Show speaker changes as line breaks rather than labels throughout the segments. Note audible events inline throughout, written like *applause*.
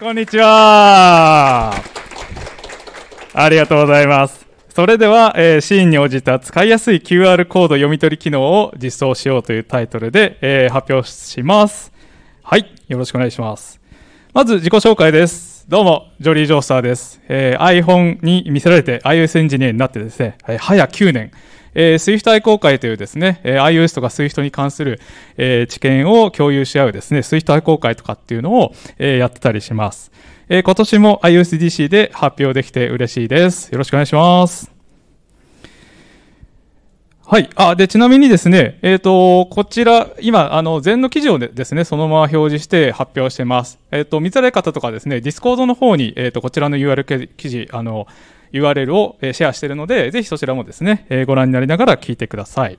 こんにちは。ありがとうございます。それでは、えー、シーンに応じた使いやすい QR コード読み取り機能を実装しようというタイトルで、えー、発表します。はい。よろしくお願いします。まず自己紹介です。どうも、ジョリー・ジョースターです。えー、iPhone に見せられて iOS エンジニアになってですね、えー、早9年、えー、s w i f 愛好会というですね、えー、iOS とかスイフトに関する、えー、知見を共有し合うですね、スイフト愛好会とかっていうのを、えー、やってたりします。えー、今年も iOSDC で発表できて嬉しいです。よろしくお願いします。はい。あ、で、ちなみにですね、えっ、ー、と、こちら、今、あの、全の記事をですね、そのまま表示して発表してます。えっ、ー、と、見づられ方とかですね、ディスコードの方に、えっ、ー、と、こちらの URL 記事、あの、URL をシェアしているので、ぜひそちらもですね、えご覧になりながら聞いてください。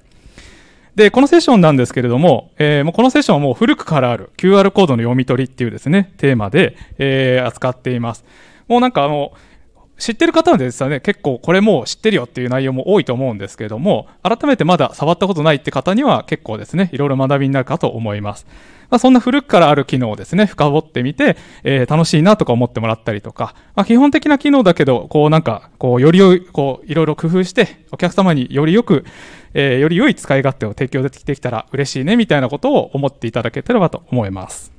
で、このセッションなんですけれども、えー、もうこのセッションはもう古くからある QR コードの読み取りっていうですね、テーマで、えー、扱っています。もうなんかあの、知ってる方はですね結構これもう知ってるよっていう内容も多いと思うんですけども改めてまだ触ったことないって方には結構ですねいろいろ学びになるかと思います、まあ、そんな古くからある機能をですね深掘ってみて、えー、楽しいなとか思ってもらったりとか、まあ、基本的な機能だけどこうなんかこうよりこういろいろ工夫してお客様によりよく、えー、より良い使い勝手を提供できてきたら嬉しいねみたいなことを思っていただければと思います、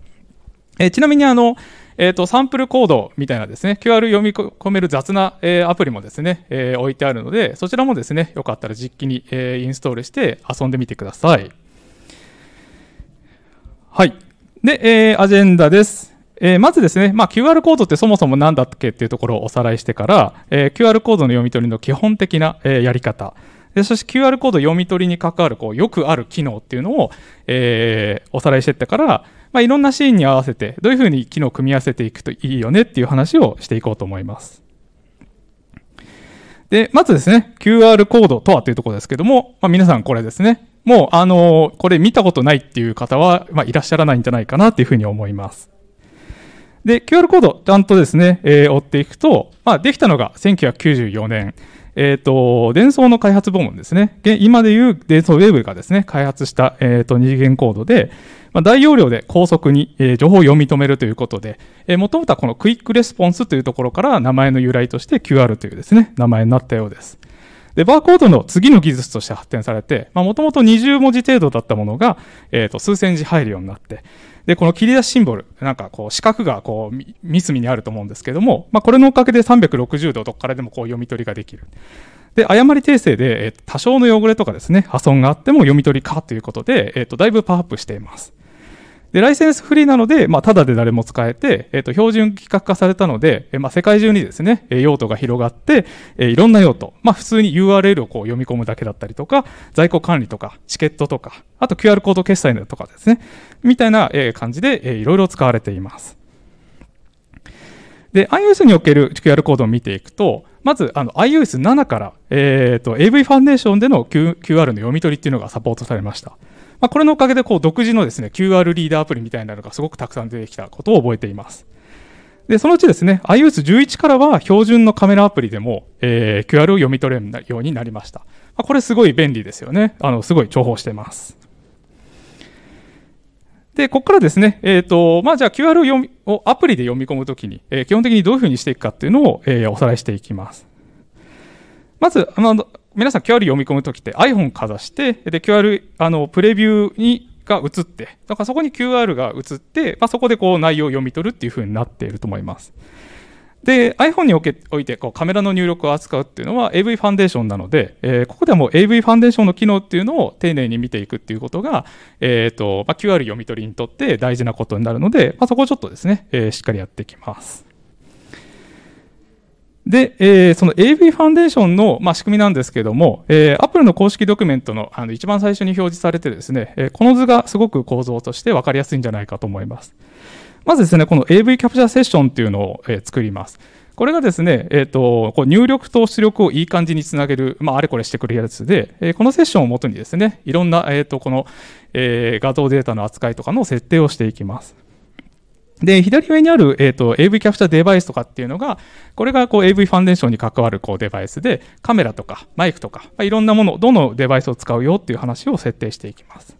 えー、ちなみにあのえーと、サンプルコードみたいなですね、QR 読み込める雑な、えー、アプリもですね、えー、置いてあるので、そちらもですね、よかったら実機に、えー、インストールして遊んでみてください。はい。で、えー、アジェンダです。えー、まずですね、まあ、QR コードってそもそも何だっけっていうところをおさらいしてから、えー、QR コードの読み取りの基本的な、えー、やり方、でそして QR コード読み取りに関わるこうよくある機能っていうのを、えー、おさらいしていってから、まあ、いろんなシーンに合わせてどういうふうに機能を組み合わせていくといいよねっていう話をしていこうと思います。で、まずですね、QR コードとはというところですけども、まあ、皆さんこれですね、もう、あのこれ見たことないっていう方は、まあ、いらっしゃらないんじゃないかなっていうふうに思います。で、QR コード、ちゃんとですね、えー、追っていくと、まあ、できたのが1994年、えっ、ー、と、伝送の開発部門ですね。今でいう伝送ウェブがですね、開発した、えっ、ー、と、二次元コードで、まあ、大容量で高速に、えー、情報を読み止めるということで、もともとはこのクイックレスポンスというところから名前の由来として QR というですね、名前になったようです。で、バーコードの次の技術として発展されて、もともと20文字程度だったものが、えー、と、数千字入るようになって、で、この切り出しシンボル、なんかこう、四角がこう、三隅にあると思うんですけども、まあ、これのおかげで360度どこからでもこう、読み取りができる。で、誤り訂正で、えー、多少の汚れとかですね、破損があっても読み取りかということで、えっ、ー、と、だいぶパワーアップしています。で、ライセンスフリーなので、まあ、ただで誰も使えて、えっ、ー、と、標準規格化されたので、えー、まあ、世界中にですね、え用途が広がって、えー、いろんな用途、まあ、普通に URL をこう読み込むだけだったりとか、在庫管理とか、チケットとか、あと QR コード決済とかですね、みたいな、え感じで、えー、いろいろ使われています。で、iOS における QR コードを見ていくと、まずあの iOS7 から、えーと、AV ファンデーションでの QR の読み取りっていうのがサポートされました。まあ、これのおかげでこう独自のですね QR リーダーアプリみたいなのがすごくたくさん出てきたことを覚えています。で、そのうちですね、iOS11 からは標準のカメラアプリでも、えー、QR を読み取れるようになりました。まあ、これすごい便利ですよね。あの、すごい重宝してます。で、ここからですね、えっ、ー、と、まあ、じゃあ QR を読みをアプリで読み込むときに、えー、基本的にどういうふうにしていくかっていうのを、えー、おさらいしていきます。まず、あの、皆さん QR 読み込むときって iPhone かざして、で、QR、あの、プレビューに、が映って、だからそこに QR が映って、まあ、そこでこう内容を読み取るっていうふうになっていると思います。で、iPhone におけおいてこうカメラの入力を扱うっていうのは AV ファンデーションなので、えー、ここではもう AV ファンデーションの機能っていうのを丁寧に見ていくっていうことが、えーとまあ、QR 読み取りにとって大事なことになるので、まあ、そこをちょっとですね、えー、しっかりやっていきます。で、えー、その AV ファンデーションの、まあ、仕組みなんですけども、えー、Apple の公式ドキュメントのあの一番最初に表示されてですね、えー、この図がすごく構造として分かりやすいんじゃないかと思います。まずですね、この AV キャプチャーセッションっていうのを、えー、作ります。これがですね、えっ、ー、と、こう入力と出力をいい感じにつなげる、まあ、あれこれしてくれるやつで、えー、このセッションをもとにですね、いろんな、えっ、と、この、え画像データの扱いとかの設定をしていきます。で、左上にある、えっ、ー、と、AV キャプチャーデバイスとかっていうのが、これがこう AV ファンデーションに関わるこうデバイスで、カメラとかマイクとか、まあ、いろんなもの、どのデバイスを使うよっていう話を設定していきます。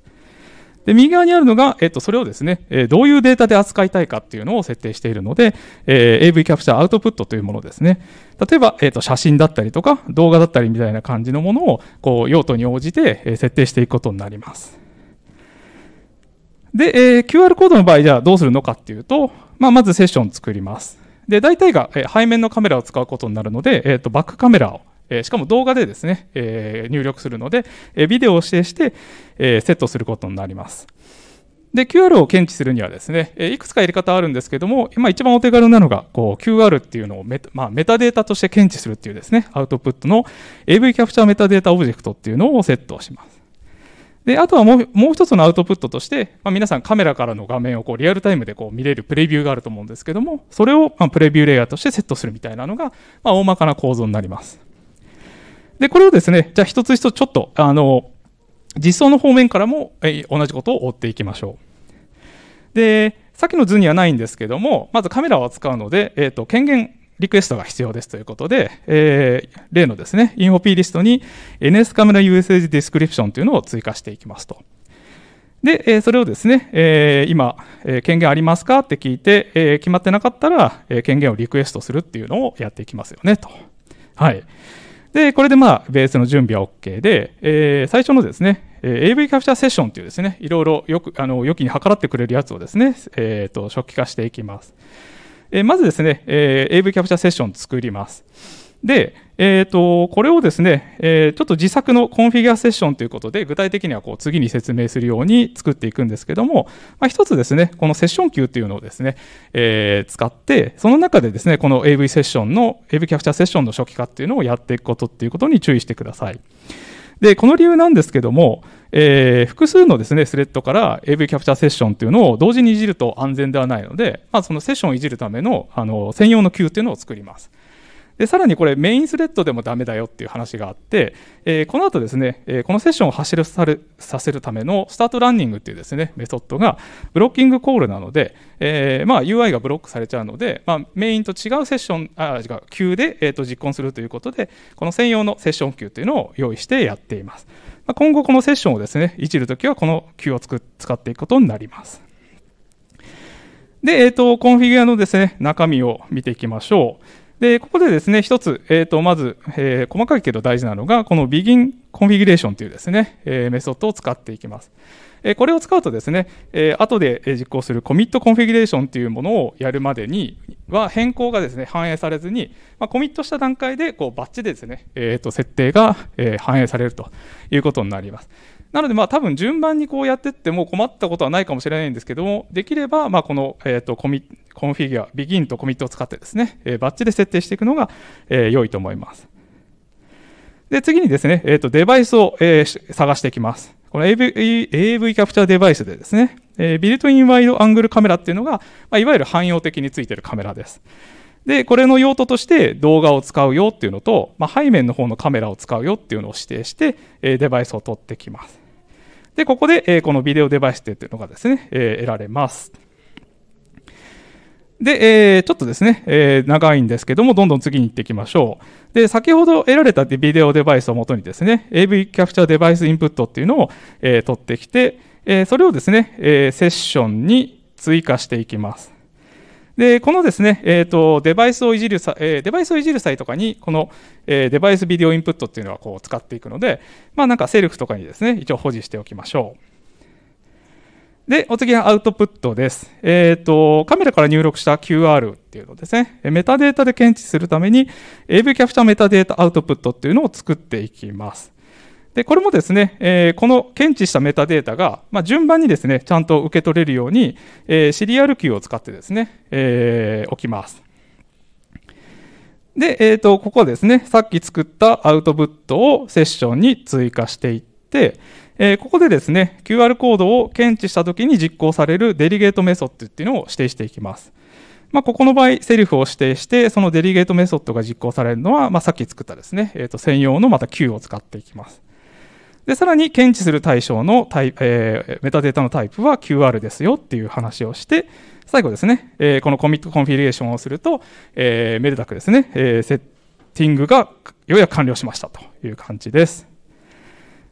で、右側にあるのが、えっ、ー、と、それをですね、えー、どういうデータで扱いたいかっていうのを設定しているので、え AV キャプチャーアウトプットというものですね。例えば、えっ、と、写真だったりとか、動画だったりみたいな感じのものを、こう、用途に応じて設定していくことになります。で、えー、QR コードの場合、じゃあどうするのかっていうと、まあ、まずセッション作ります。で、大体が、えー、背面のカメラを使うことになるので、えーと、バックカメラを、えー、しかも動画でですね、えー、入力するので、えビデオを指定して、えセットすることになります。で、QR を検知するにはですね、えいくつかやり方あるんですけども、今一番お手軽なのが、こう、QR っていうのをメタ,、まあ、メタデータとして検知するっていうですね、アウトプットの AV キャプチャーメタデータオブジェクトっていうのをセットします。で、あとはもう、もう一つのアウトプットとして、まあ、皆さんカメラからの画面をこうリアルタイムでこう見れるプレビューがあると思うんですけども、それをまプレビューレイヤーとしてセットするみたいなのが、まあ、大まかな構造になります。で、これをですね、じゃあ一つ一つちょっと、あの、実装の方面からも、え同じことを追っていきましょう。で、さっきの図にはないんですけども、まずカメラを扱うので、えっ、ー、と、権限リクエストが必要ですということで、えー、例のですね、イフォピーリストに NS カメラ usage ディスクリプションというのを追加していきますと。で、えー、それをですね、えー、今、えー、権限ありますかって聞いて、えー、決まってなかったら、えー、権限をリクエストするっていうのをやっていきますよねと。はい。で、これでまあ、ベースの準備は OK で、えー、最初のですね、えー、AV キャプチャーセッションというですね、いろいろよく、あの、良きに計らってくれるやつをですね、えっ、ー、と、初期化していきます。えまずですね、え AV キャプチャーセッション作ります。で、えーと、これをですね、えー、ちょっと自作のコンフィギュアセッションということで具体的にはこう次に説明するように作っていくんですけども、まあ、一つですねこのセッション級っていうのをですね、えー、使ってその中でですねこの AV セッションの AV キャプチャーセッションの初期化っていうのをやっていくことっていうことに注意してください。でこの理由なんですけどもえー、複数のですねスレッドから AV キャプチャーセッションっていうのを同時にいじると安全ではないので、まあ、そのセッションをいじるためのあの専用の Q っていうのを作ります。でさらにこれメインスレッドでもダメだよっていう話があって、えー、この後ですね、えー、このセッションを走らさせるためのスタートランニングっていうですねメソッドがブロッキングコールなので、えー、まあ、UI がブロックされちゃうので、まあ、メインと違うセッションあ違う急で、えー、と実行するということでこの専用のセッション級というのを用意してやっています。まあ、今後このセッションをですね、いじるときはこの Q を使っていくことになります。で、えっ、ー、と、コンフィギュアのですね、中身を見ていきましょう。で、ここでですね、一つ、えっ、ー、と、まず、えー、細かいけど大事なのが、この begin configuration というですね、えメソッドを使っていきます。えこれを使うとですね、えー、後で実行するコミットコンフィギュレーションというものをやるまでには変更がですね反映されずに、まあ、コミットした段階でこうバッチでですね、えー、と設定が、え反映されるということになります。なので、まあ、多分順番にこうやっていっても困ったことはないかもしれないんですけども、できれば、まあ、この、えー、とコミコンフィギュア、ビギンとコミットを使ってですね、えー、バッチで設定していくのが、えー、良いと思います。で、次にですね、えー、とデバイスを、えー、探していきます。この AV, AV キャプチャーデバイスでですね、えビルトインワイドアングルカメラっていうのが、まいわゆる汎用的についてるカメラです。で、これの用途として動画を使うよっていうのと、まあ、背面の方のカメラを使うよっていうのを指定して、えデバイスを取ってきます。で、ここで、えこのビデオデバイスっていうのがですね、え得られます。で、えー、ちょっとですね、えー、長いんですけども、どんどん次に行っていきましょう。で、先ほど得られたビデオデバイスをもとにですね、AV キャプチャーデバイスインプットっていうのを、えー、取ってきて、えー、それをですね、えー、セッションに追加していきます。で、このですね、えっ、ー、と、デバイスをいじる際、えー、デバイスをいじる際とかに、この、えー、デバイスビデオインプットっていうのはこう使っていくので、まあなんかセルフとかにですね、一応保持しておきましょう。で、お次はアウトプットです。えっ、ー、と、カメラから入力した QR っていうのですね、メタデータで検知するために、AV キャプチャーメタデータアウトプットっていうのを作っていきます。で、これもですね、えー、この検知したメタデータが、まあ、順番にですね、ちゃんと受け取れるように、えー、シリアルキーを使ってですね、えー、置きます。で、えっ、と、ここですね、さっき作ったアウトプットをセッションに追加していって、えー、ここでですね、QR コードを検知したときに実行されるデリゲートメソッドっていうのを指定していきます。まあ、ここの場合、セリフを指定して、そのデリゲートメソッドが実行されるのは、まあ、さっき作ったですね、えー、と専用のまた Q を使っていきます。で、さらに検知する対象のタイ、えー、メタデータのタイプは QR ですよっていう話をして、最後ですね、えー、このコミットコンフィリエーションをすると、えー、メルダクですね、えー、セッティングがようやく完了しましたという感じです。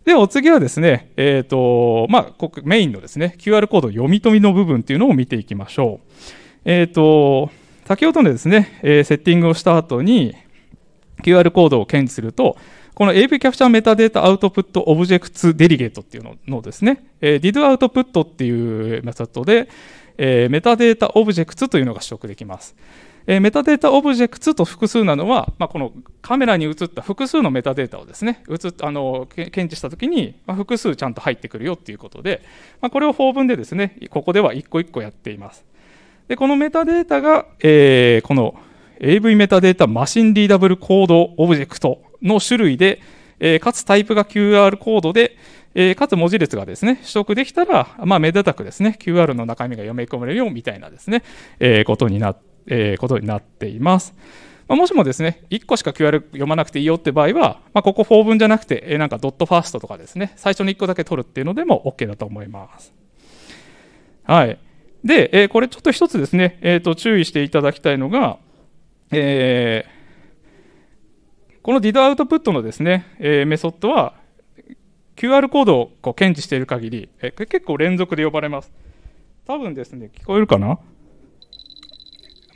で、お次はですね、えっ、ー、と、まあ、メインのですね、QR コード読み取りの部分っていうのを見ていきましょう。えっ、ー、と、先ほどのですね、えー、セッティングをした後に、QR コードを検知すると、この AV キャプチャーメタデータアウトプットオブジェクツデリゲートっていうののですね、えー、DID アウトプットっていうメソッドで、えー、メタデータオブジェクツというのが取得できます。えー、メタデータオブジェクツと複数なのは、まあ、このカメラに映った複数のメタデータをですね、映あの検知したときに、まあ、複数ちゃんと入ってくるよっていうことで、まあ、これを法文でですね、ここでは一個一個やっています。で、このメタデータが、えー、この AV メタデータマシンリーダブルコードオブジェクトの種類で、えー、かつタイプが QR コードで、えー、かつ文字列がですね、取得できたら、まあ、めでたくですね、QR の中身が読み込まれるよみたいなですね、えー、ことになってえことになっています。まあ、もしもですね、1個しか QR 読まなくていいよって場合は、まあ、ここ4文じゃなくて、えなんかドットファーストとかですね、最初に1個だけ取るっていうのでも OK だと思います。はい。で、えこれちょっと1つですね、えー、と注意していただきたいのが、えー、この DID アウトプットのですね、えメソッドは、QR コードをこう検知している限り、え結構連続で呼ばれます。多分ですね、聞こえるかな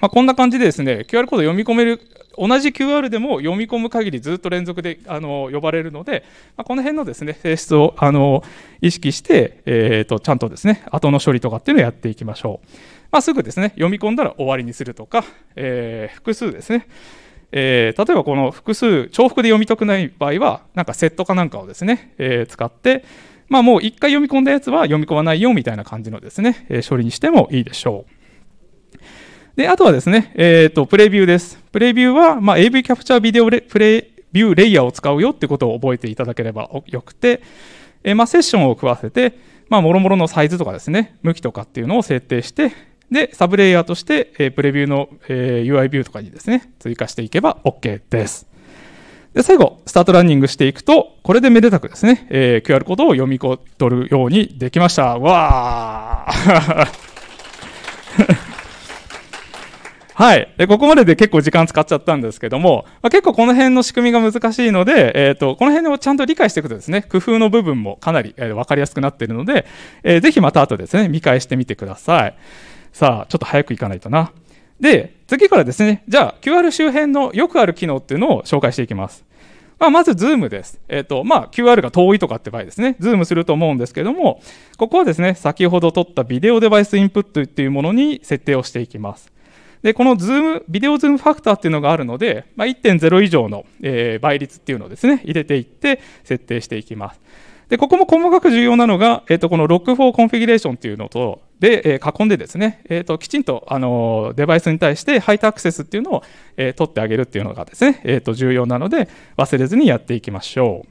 まあ、こんな感じでですね QR コード読み込める同じ QR でも読み込む限りずっと連続であの呼ばれるので、まあ、この辺のですね性質をあの意識して、えーと、ちゃんとですね後の処理とかっていうのをやっていきましょう、まあ、すぐですね読み込んだら終わりにするとか、えー、複数ですねえー、例えばこの複数重複で読み解くない場合はなんかセットかなんかをですね、えー、使って、まあ、もう一回読み込んだやつは読み込まないよみたいな感じのですね、え処理にしてもいいでしょう。で、あとはですね、えっ、ー、と、プレビューです。プレビューは、まあ、AV キャプチャービデオレプレビューレイヤーを使うよってことを覚えていただければよくて、えー、まあ、セッションを食わせて、まあ、もろもろのサイズとかですね、向きとかっていうのを設定して、で、サブレイヤーとして、えー、プレビューの、えー、UI ビューとかにですね、追加していけば OK です。で、最後、スタートランニングしていくと、これでめでたくですね、えー、QR コードを読み取るようにできました。わー *laughs* はい。で、ここまでで結構時間使っちゃったんですけども、まあ、結構この辺の仕組みが難しいので、えっ、ー、と、この辺をちゃんと理解していくとですね、工夫の部分もかなり、えー、分かりやすくなっているので、えー、ぜひまた後ですね、見返してみてください。さあ、ちょっと早く行かないとな。で、次からですね、じゃあ QR 周辺のよくある機能っていうのを紹介していきます。まあ、まず、Zoom です。えっ、ー、と、まあ、QR が遠いとかって場合ですね、ズームすると思うんですけども、ここはですね、先ほど撮ったビデオデバイスインプットっていうものに設定をしていきます。でこのズームビデオズームファクターっていうのがあるので、まあ、1.0以上の、えー、倍率っていうのをですね入れていって設定していきますでここも細かく重要なのが、えー、とこの l o ォ4コンフィギュレーションっていうのとで、えー、囲んでですね、えー、ときちんと、あのデバイスに対してハイタアクセスっていうのを、えー、取ってあげるっていうのがですね、えー、と重要なので忘れずにやっていきましょう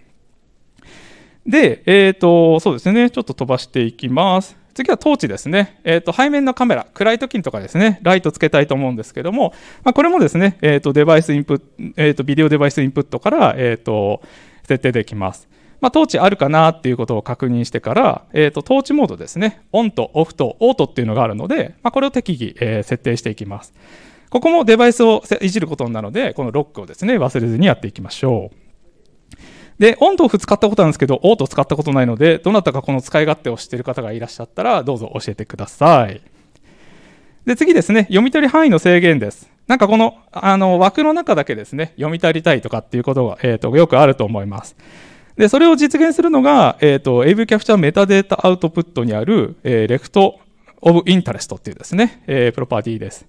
で、えっ、ー、と、そうですね、ちょっと飛ばしていきます。次はトーチですね。えっ、ー、と、背面のカメラ、暗い時にとかですね、ライトつけたいと思うんですけども、まあ、これもですね、えっ、ー、と、デバイスインプット、えっ、ー、と、ビデオデバイスインプットから、えっ、と、設定できます。まあ、トーチあるかなっていうことを確認してから、えっ、と、トーチモードですね、オンとオフとオートっていうのがあるので、まあ、これを適宜、え設定していきます。ここもデバイスをいじることになるので、このロックをですね、忘れずにやっていきましょう。で、オンとオフ使ったことなんですけど、オート使ったことないので、どなたかこの使い勝手を知っている方がいらっしゃったら、どうぞ教えてください。で、次ですね、読み取り範囲の制限です。なんかこの、あの、枠の中だけですね、読み取りたいとかっていうことが、えっ、ー、と、よくあると思います。で、それを実現するのが、えっ、ー、と、AV キャプチャーメタデータアウトプットにある、えー、レフトオブインタレストっていうですね、えー、プロパティです。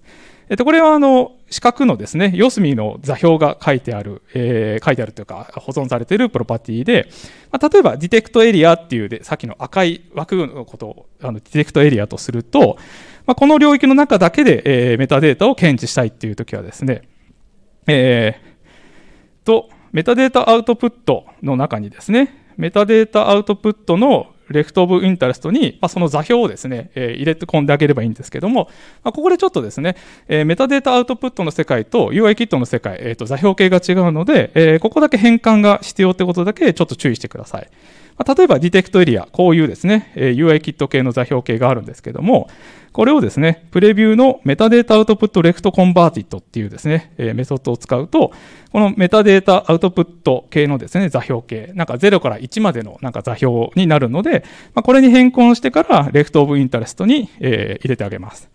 えっと、これはあの、四角のですね、四隅の座標が書いてある、えー、書いてあるというか、保存されているプロパティで、まあ、例えば、ディテクトエリアっていうで、さっきの赤い枠のことを、あの、ディテクトエリアとすると、まあ、この領域の中だけで、えー、メタデータを検知したいっていうときはですね、えー、と、メタデータアウトプットの中にですね、メタデータアウトプットのレフトオブインタレストに、まあ、その座標をですね、えー、入れて込んであげればいいんですけども、まあ、ここでちょっとですね、えー、メタデータアウトプットの世界と UI キットの世界、えー、と座標系が違うので、えー、ここだけ変換が必要ってことだけちょっと注意してください。ま例えばディテクトエリア、こういうですね、UI キット系の座標系があるんですけども、これをですね、プレビューのメタデータアウトプットレフトコンバーティットっていうですね、メソッドを使うと、このメタデータアウトプット系のですね、座標系、なんか0から1までのなんか座標になるので、まこれに変更してからレフトオブインタレストに、え入れてあげます。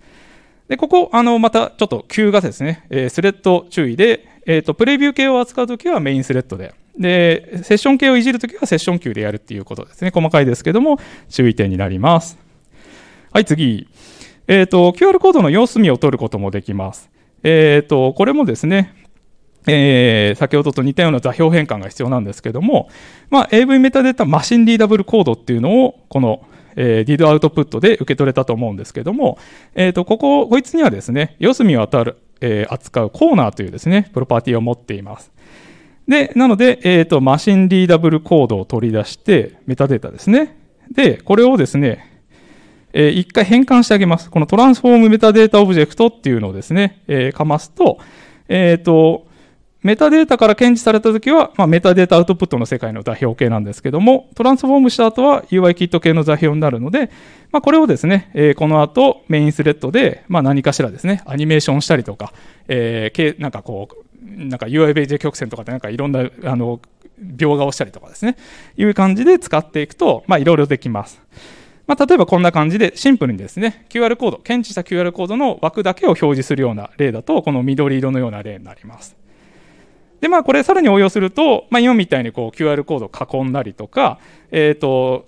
で、ここ、あの、またちょっと Q がですね、スレッド注意で、えっ、と、プレビュー系を扱うときはメインスレッドで、で、セッション系をいじるときはセッション級でやるっていうことですね。細かいですけども、注意点になります。はい、次。えっ、ー、と、QR コードの様子見を取ることもできます。えっ、ー、と、これもですね、えー、先ほどと似たような座標変換が必要なんですけども、まあ、AV メタデータマシンリーダブルコードっていうのを、この、えー、リードアウトプットで受け取れたと思うんですけども、えっ、ー、と、ここ、こいつにはですね、四隅を当たる、えー、扱うコーナーというですね、プロパティを持っています。で、なので、えっ、ー、と、マシンリーダブルコードを取り出して、メタデータですね。で、これをですね、えー、一回変換してあげます。このトランスフォームメタデータオブジェクトっていうのをですね、えー、かますと、えっ、ー、と、メタデータから検知されたときは、まあ、メタデータアウトプットの世界の座標系なんですけども、トランスフォームした後は UIKit 系の座標になるので、まあ、これをですね、えー、この後メインスレッドで、まあ、何かしらですね、アニメーションしたりとか、えー、なんかこう、なんか UIBJ 曲線とかでなんかいろんなあの描画をしたりとかですねいう感じで使っていくと、まあ、いろいろできます。まあ、例えばこんな感じでシンプルにですね QR コード検知した QR コードの枠だけを表示するような例だとこの緑色のような例になります。でまあこれさらに応用すると、まあ、今みたいにこう QR コードを囲んだりとか、えーと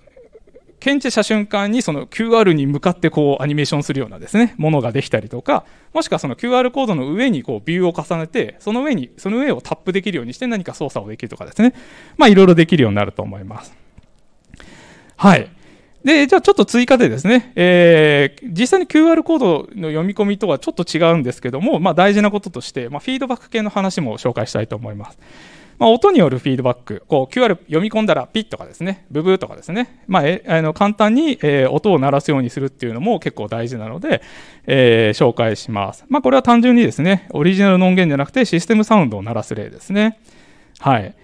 検知した瞬間にその QR に向かってこうアニメーションするようなですねものができたりとかもしくはその QR コードの上にこうビューを重ねてその上にその上をタップできるようにして何か操作をできるとかですねまあいろいろできるようになると思いますはいでじゃあちょっと追加でですね、えー、実際に QR コードの読み込みとはちょっと違うんですけども、まあ、大事なこととして、まあ、フィードバック系の話も紹介したいと思います。まあ、音によるフィードバック、こう QR 読み込んだらピッとかですね、ブブーとかですね、まあ、えあの簡単に、えー、音を鳴らすようにするっていうのも結構大事なので、えー、紹介します。まあ、これは単純にですね、オリジナルの音源じゃなくてシステムサウンドを鳴らす例ですね。はい。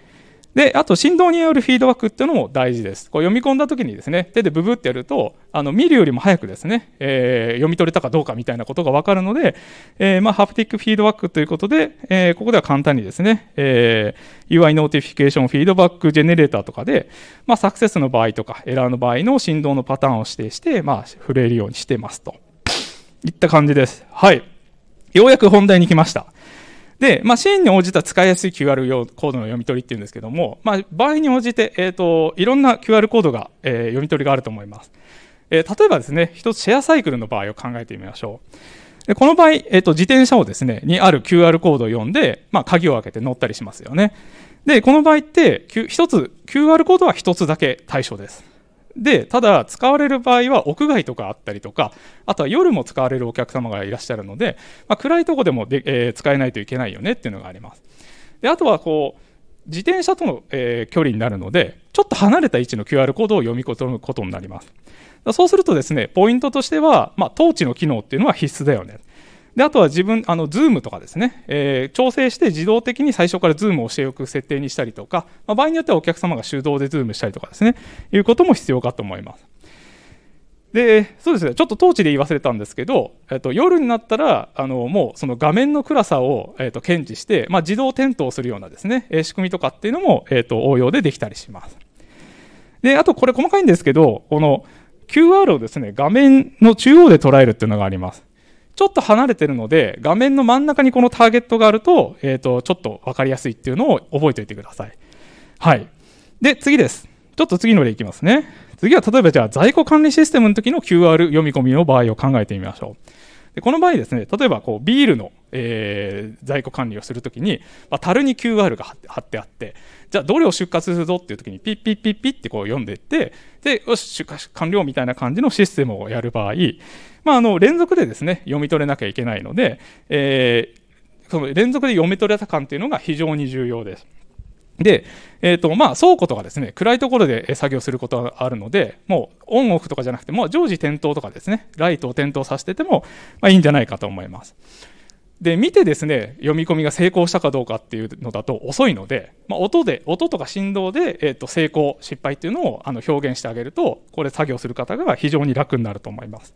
で、あと振動によるフィードバックっていうのも大事です。こう読み込んだ時にですね、手でブブってやると、あの見るよりも早くですね、えー、読み取れたかどうかみたいなことがわかるので、えー、まあ、ハプティックフィードバックということで、えー、ここでは簡単にですね、え UI ノーティフィケーションフィードバックジェネレーターとかで、まあ、サクセスの場合とか、エラーの場合の振動のパターンを指定して、まあ、触れるようにしてますと。いった感じです。はい。ようやく本題に来ました。で、まあ、シーンに応じた使いやすい QR コードの読み取りっていうんですけども、まあ、場合に応じて、えーと、いろんな QR コードが、えー、読み取りがあると思います。えー、例えばですね、一つシェアサイクルの場合を考えてみましょう。でこの場合、えーと、自転車をですね、にある QR コードを読んで、まあ、鍵を開けて乗ったりしますよね。で、この場合って、一つ、QR コードは一つだけ対象です。でただ使われる場合は屋外とかあったりとかあとは夜も使われるお客様がいらっしゃるので、まあ、暗いとこでもで、えー、使えないといけないよねっていうのがあります。であとはこう自転車との、えー、距離になるのでちょっと離れた位置の QR コードを読み込むことになりますそうするとですねポイントとしては、まあ、トーチの機能っていうのは必須だよねであとは自分、あの Zoom とかですね、えー、調整して自動的に最初からズームをしておく設定にしたりとか、まあ、場合によってはお客様が手動でズームしたりとかですね、いうことも必要かと思います。で、そうですね、ちょっと当地で言い忘れたんですけど、えっと、夜になったら、あのもうその画面の暗さを、えっと、検知して、まあ、自動点灯するようなですね、え仕組みとかっていうのも、えっと、応用でできたりします。で、あとこれ細かいんですけど、この QR をですね、画面の中央で捉えるっていうのがあります。ちょっと離れてるので、画面の真ん中にこのターゲットがあると、えっ、ー、と、ちょっと分かりやすいっていうのを覚えておいてください。はい。で、次です。ちょっと次の例いきますね。次は例えばじゃあ在庫管理システムの時の QR 読み込みの場合を考えてみましょう。でこの場合ですね、例えばこうビールのえー、在庫管理をするときに、まあ、樽に QR が貼ってあってじゃあどれを出荷するぞっていうときにピッピッピッピッってこう読んでいってでよし出荷完了みたいな感じのシステムをやる場合、まあ、あの連続でですね読み取れなきゃいけないので、えー、その連続で読み取れた感というのが非常に重要です。で、えーとまあ、倉庫とかですね暗いところで作業することがあるのでもうオンオフとかじゃなくても常時点灯とかですねライトを点灯させてても、まあ、いいんじゃないかと思います。で、見てですね、読み込みが成功したかどうかっていうのだと遅いので、まあ、音で、音とか振動で、えっ、ー、と、成功、失敗っていうのをあの表現してあげると、これ作業する方が非常に楽になると思います。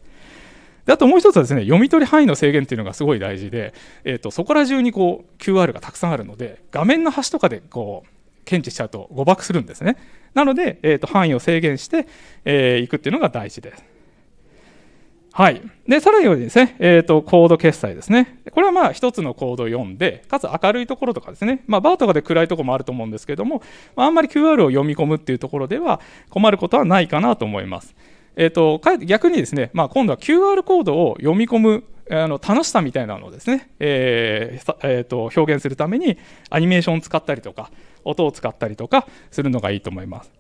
で、あともう一つはですね、読み取り範囲の制限っていうのがすごい大事で、えっ、ー、と、そこら中にこう、QR がたくさんあるので、画面の端とかでこう、検知しちゃうと誤爆するんですね。なので、えっ、ー、と、範囲を制限して、えー、いくっていうのが大事です。はい。で、さらにですね、えっ、ー、と、コード決済ですね。これはまあ、一つのコードを読んで、かつ明るいところとかですね、まあ、バーとかで暗いところもあると思うんですけども、まあ、あんまり QR を読み込むっていうところでは困ることはないかなと思います。えっ、ー、と、逆にですね、まあ、今度は QR コードを読み込むあの楽しさみたいなのをですね、えーえーと表現するためにアニメーションを使ったりとか音を使ったりとかするのがいいと思います。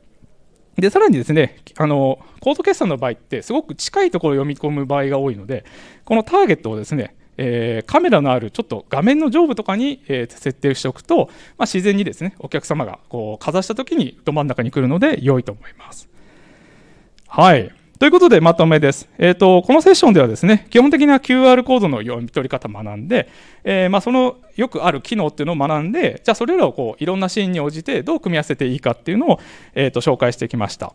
で、さらにですね、あの、コード決算の場合って、すごく近いところを読み込む場合が多いので、このターゲットをですね、えー、カメラのあるちょっと画面の上部とかに、えー、設定しておくと、まあ、自然にですね、お客様がこうかざした時にど真ん中に来るので良いと思います。はい。ということで、まとめです。えっ、ー、と、このセッションではですね、基本的な QR コードの読み取り方を学んで、えー、まあ、そのよくある機能っていうのを学んで、じゃあそれらをこういろんなシーンに応じてどう組み合わせていいかっていうのを、えーと、紹介してきました。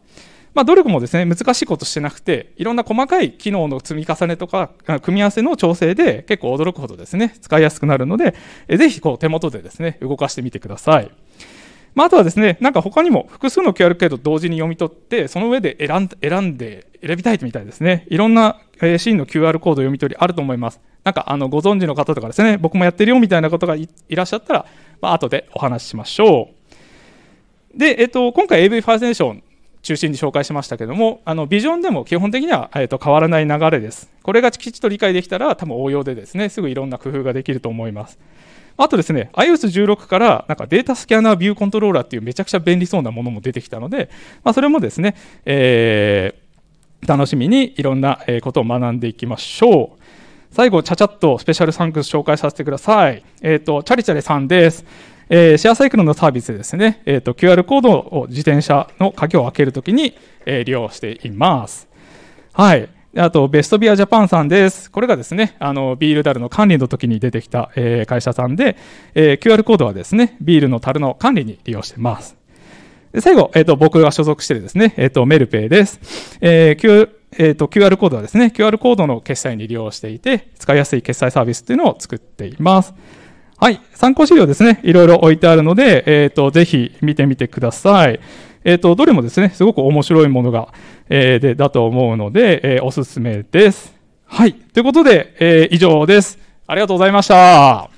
まあ、努力もですね、難しいことしてなくて、いろんな細かい機能の積み重ねとか、組み合わせの調整で結構驚くほどですね、使いやすくなるので、えー、ぜひこう手元でですね、動かしてみてください。まあ、あとはですね、なんか他にも複数の QR コード同時に読み取って、その上で選んで、選んで選びたいみたいですね。いろんな、えシーンの QR コード読み取りあると思います。なんかあのご存知の方とかですね、僕もやってるよみたいなことがいらっしゃったら、まあ後でお話ししましょう。で、えっと、今回 AV ファーセーション中心に紹介しましたけども、あのビジョンでも基本的には、えっと、変わらない流れです。これがきちっと理解できたら、多分応用でですね、すぐいろんな工夫ができると思います。あとですね、iOS16 からなんかデータスキャナービューコントローラーっていうめちゃくちゃ便利そうなものも出てきたので、まあ、それもですね、えー楽しみにいろんなことを学んでいきましょう。最後、ちゃちゃっとスペシャルサンクス紹介させてください。えっ、ー、と、チャリチャリさんです。えー、シェアサイクルのサービスですね、えっ、ー、と、QR コードを自転車の鍵を開けるときに、えー、利用しています。はい。あと、ベストビアジャパンさんです。これがですね、あの、ビール樽の管理の時に出てきた、えー、会社さんで、えー、QR コードはですね、ビールの樽の管理に利用してます。最後、えっ、ー、と、僕が所属してるですね、えっ、ー、と、メルペイです。えー、Q、えっ、ー、と、QR コードはですね、QR コードの決済に利用していて、使いやすい決済サービスっていうのを作っています。はい。参考資料ですね、いろいろ置いてあるので、えっ、と、ぜひ見てみてください。えっ、と、どれもですね、すごく面白いものが、えー、で、だと思うので、えおすすめです。はい。ということで、え以上です。ありがとうございました。